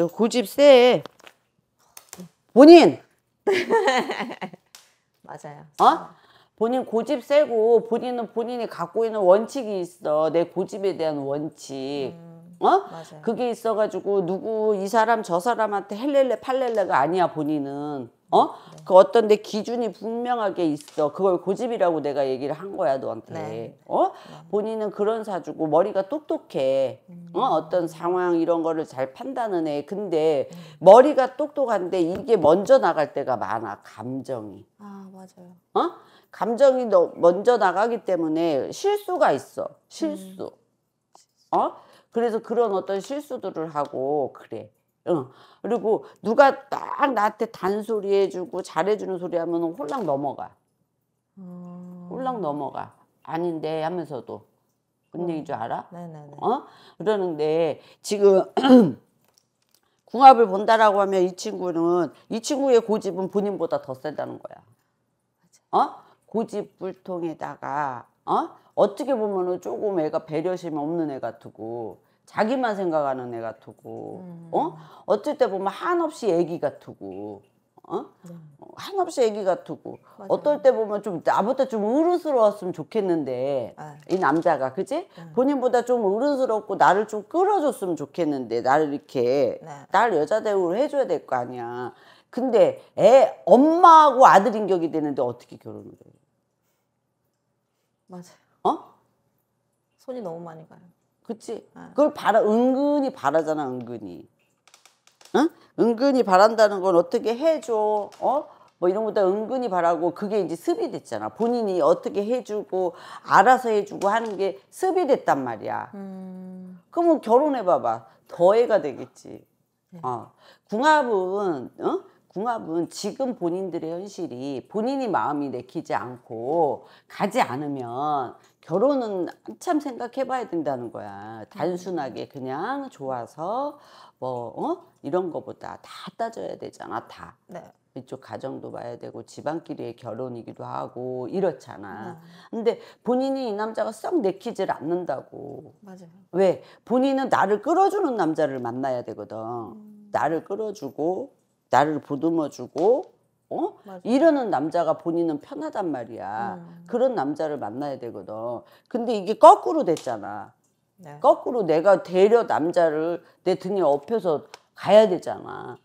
그 고집 세. 본인. 맞아요. 어? 본인 고집 세고 본인은 본인이 갖고 있는 원칙이 있어. 내 고집에 대한 원칙. 음, 어? 맞아요. 그게 있어가지고 누구 이 사람 저 사람한테 헬렐레 팔렐레가 아니야 본인은. 어? 네. 그 어떤 내 기준이 분명하게 있어. 그걸 고집이라고 내가 얘기를 한 거야, 너한테. 네. 어? 본인은 그런 사주고 머리가 똑똑해. 음. 어? 어떤 상황 이런 거를 잘 판단은 해. 근데 음. 머리가 똑똑한데 이게 먼저 나갈 때가 많아, 감정이. 아, 맞아요. 어? 감정이 너 먼저 나가기 때문에 실수가 있어. 실수. 음. 어? 그래서 그런 어떤 실수들을 하고 그래. 그리고 누가 딱 나한테 단소리 해주고 잘해주는 소리 하면 홀랑 넘어가. 홀랑 음. 넘어가. 아닌데 하면서도. 뭔 음. 얘기인 줄 알아? 네네네. 어? 그러는데 지금 궁합을 본다라고 하면 이 친구는 이 친구의 고집은 본인보다 더 세다는 거야. 어? 고집불통에다가 어? 어떻게 보면 조금 애가 배려심 없는 애 같고 자기만 생각하는 애 같고 음. 어 어쩔 때 보면 한없이 애기 같고 어 네. 한없이 애기 같고 어떨 때 보면 좀 나보다 좀 어른스러웠으면 좋겠는데 아. 이 남자가 그지 음. 본인보다 좀 어른스럽고 나를 좀 끌어줬으면 좋겠는데 나를 이렇게 네. 나를 여자 대우를 해줘야 될 거 아니야 근데 애 엄마하고 아들인 격이 되는데 어떻게 결혼을 해 맞아요 어 손이 너무 많이 가요. 그치? 아. 그걸 바라 은근히 바라잖아 은근히. 응? 은근히 바란다는 건 어떻게 해줘. 어? 뭐 이런 거다 은근히 바라고 그게 이제 습이 됐잖아. 본인이 어떻게 해주고 알아서 해주고 하는 게 습이 됐단 말이야. 음... 그러면 결혼해봐봐. 더해가 되겠지. 네. 어. 궁합은 어? 궁합은 지금 본인들의 현실이 본인이 마음이 내키지 않고 가지 않으면 결혼은 한참 생각해 봐야 된다는 거야. 단순하게 그냥 좋아서 뭐 어? 이런 거보다 다 따져야 되잖아. 다. 네. 이쪽 가정도 봐야 되고 집안끼리의 결혼이기도 하고 이렇잖아. 네. 근데 본인이 이 남자가 썩 내키질 않는다고. 맞아요. 왜? 본인은 나를 끌어주는 남자를 만나야 되거든. 음. 나를 끌어주고 나를 보듬어주고 어? 이러는 남자가 본인은 편하단 말이야. 음. 그런 남자를 만나야 되거든. 근데 이게 거꾸로 됐잖아. 네. 거꾸로 내가 데려 남자를 내 등에 업혀서 가야 되잖아.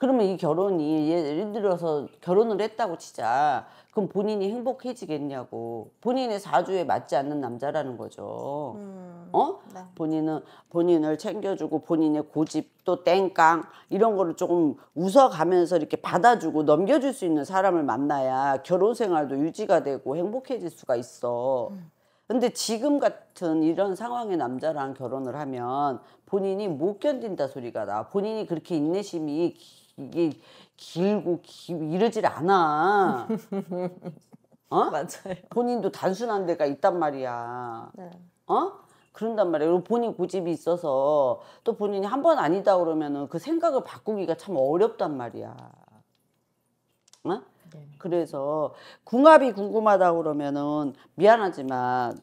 그러면 이 결혼이 예를 들어서 결혼을 했다고 치자. 그럼 본인이 행복해지겠냐고. 본인의 사주에 맞지 않는 남자라는 거죠. 음, 어? 네. 본인은 본인을 챙겨주고 본인의 고집 도 땡깡 이런 거를 조금 웃어가면서 이렇게 받아주고 넘겨줄 수 있는 사람을 만나야 결혼 생활도 유지가 되고 행복해질 수가 있어. 음. 근데 지금 같은 이런 상황의 남자랑 결혼을 하면 본인이 못 견딘다 소리가 나. 본인이 그렇게 인내심이 이게 길고 기, 이러질 않아. 어? 맞아요. 본인도 단순한 데가 있단 말이야. 네. 어? 그런단 말이에요. 본인 고집이 있어서 또 본인이 한 번 아니다 그러면은 그 생각을 바꾸기가 참 어렵단 말이야. 어? 네. 그래서 궁합이 궁금하다 그러면은 미안하지만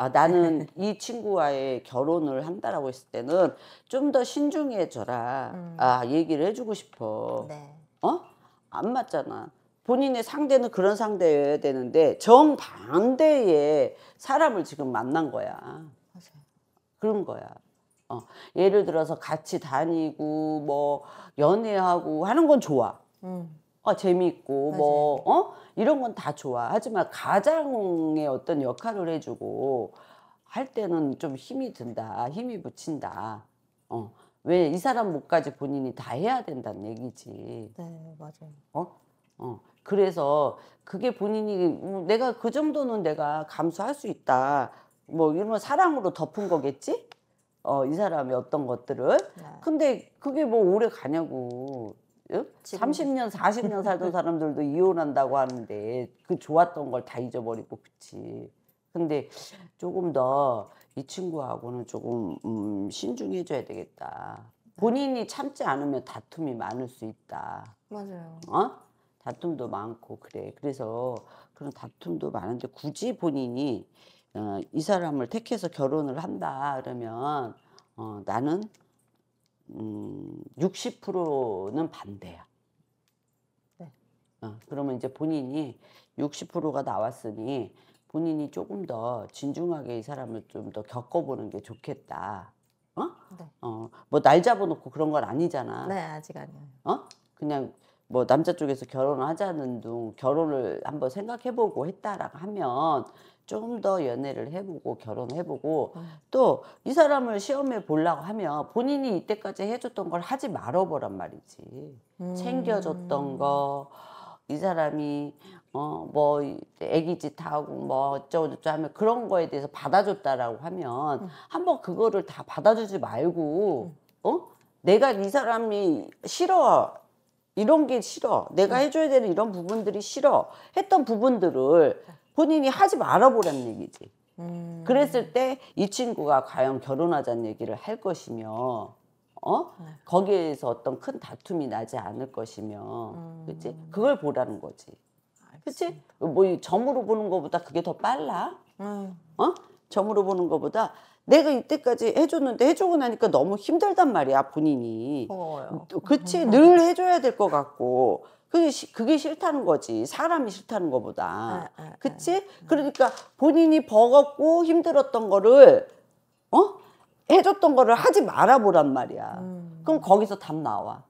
아, 나는 이 친구와의 결혼을 한다라고 했을 때는 좀 더 신중해져라. 음. 아, 얘기를 해주고 싶어. 네. 어? 안 맞잖아. 본인의 상대는 그런 상대여야 되는데 정반대의 사람을 지금 만난 거야. 맞아요. 그런 거야. 어, 예를 들어서 같이 다니고 뭐 연애하고 하는 건 좋아. 음. 어, 재미있고 뭐 어? 이런 건 다 좋아. 하지만 가장의 어떤 역할을 해주고 할 때는 좀 힘이 든다. 힘이 붙인다. 어. 왜 이 사람 몫까지 본인이 다 해야 된다는 얘기지. 네, 맞아요. 어? 어. 그래서 그게 본인이 뭐 내가 그 정도는 내가 감수할 수 있다. 뭐 이런 사랑으로 덮은 거겠지? 어, 이 사람이 어떤 것들을. 네. 근데 그게 뭐 오래 가냐고. 3 0년4 0년 살던 사람들도 이혼한다고 하는데 그 좋았던 걸 다 잊어버리고 그치. 근데 조금 더 이 친구하고는 조금 음, 신중해져야 되겠다. 본인이 참지 않으면 다툼이 많을 수 있다. 맞아요. 어? 다툼도 많고 그래. 그래서 그런 다툼도 많은데 굳이 본인이 어, 이 사람을 택해서 결혼을 한다 그러면 어, 나는 음, 60%는 반대야. 네. 어, 그러면 이제 본인이 60%가 나왔으니 본인이 조금 더 진중하게 이 사람을 좀 더 겪어보는 게 좋겠다. 어? 네. 어, 뭐 날 잡아놓고 그런 건 아니잖아. 네, 아직 아니에요. 어? 그냥 뭐 남자 쪽에서 결혼을 하자는 둥 결혼을 한번 생각해보고 했다라고 하면 좀 더 연애를 해보고 결혼해보고 음. 또이 사람을 시험해 보려고 하면 본인이 이때까지 해줬던 걸 하지 말아보란 말이지. 음. 챙겨줬던 거, 이 사람이 어뭐 애기짓 하고 뭐 어쩌고 저쩌고 하면 그런 거에 대해서 받아줬다라고 하면 음. 한번 그거를 다 받아주지 말고 음. 어 내가 이 사람이 싫어 이런 게 싫어 내가 음. 해줘야 되는 이런 부분들이 싫어 했던 부분들을 본인이 하지 말아보란 얘기지 음. 그랬을 때 이 친구가 과연 결혼하자는 얘기를 할 것이며 어 거기에서 어떤 큰 다툼이 나지 않을 것이며 음. 그치 그걸 보라는 거지 그치 뭐이 점으로 보는 것보다 그게 더 빨라 음. 어 점으로 보는 것보다 내가 이때까지 해줬는데 해주고 나니까 너무 힘들단 말이야 본인이 그치 음. 늘 해줘야 될 것 같고 그게, 시, 그게 싫다는 거지. 사람이 싫다는 거보다. 아, 아, 아. 그치? 아, 그러니까 본인이 버겁고 힘들었던 거를, 어? 해줬던 거를 하지 말아보란 말이야. 음. 그럼 거기서 답 나와.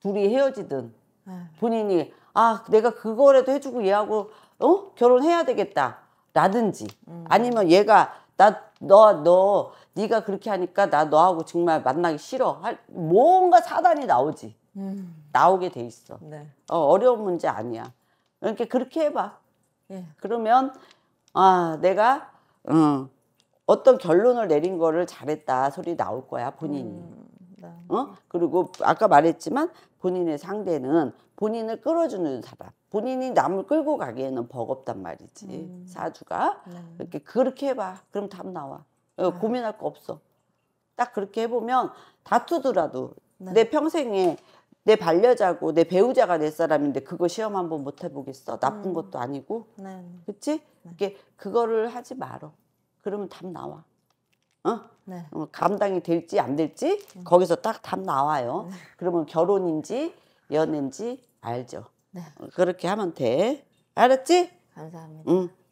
둘이 헤어지든. 아. 본인이, 아, 내가 그거라도 해주고 얘하고, 어? 결혼해야 되겠다. 라든지. 음. 아니면 얘가, 나, 너, 너, 네가 그렇게 하니까 나 너하고 정말 만나기 싫어. 할, 뭔가 사단이 나오지. 음. 나오게 돼 있어. 네. 어, 어려운 문제 아니야. 그러니까 그렇게 해봐. 예. 그러면 아 내가 음, 어떤 결론을 내린 거를 잘했다 소리 나올 거야 본인이. 음, 네. 어 그리고 아까 말했지만 본인의 상대는 본인을 끌어주는 사람. 본인이 남을 끌고 가기에는 버겁단 말이지 음. 사주가. 네. 이렇게 그렇게 해봐. 그럼 답 나와. 어, 아. 고민할 거 없어. 딱 그렇게 해보면 다투더라도 네. 내 평생에 내 반려자고 내 배우자가 내 사람인데 그거 시험 한번 못 해보겠어. 나쁜 음. 것도 아니고. 네. 그치? 네. 이게 그거를 하지 말어. 그러면 답 나와. 어? 네. 어, 감당이 될지 안 될지 음. 거기서 딱 답 나와요. 네. 그러면 결혼인지 연애인지 알죠. 네. 어, 그렇게 하면 돼. 알았지? 감사합니다. 응.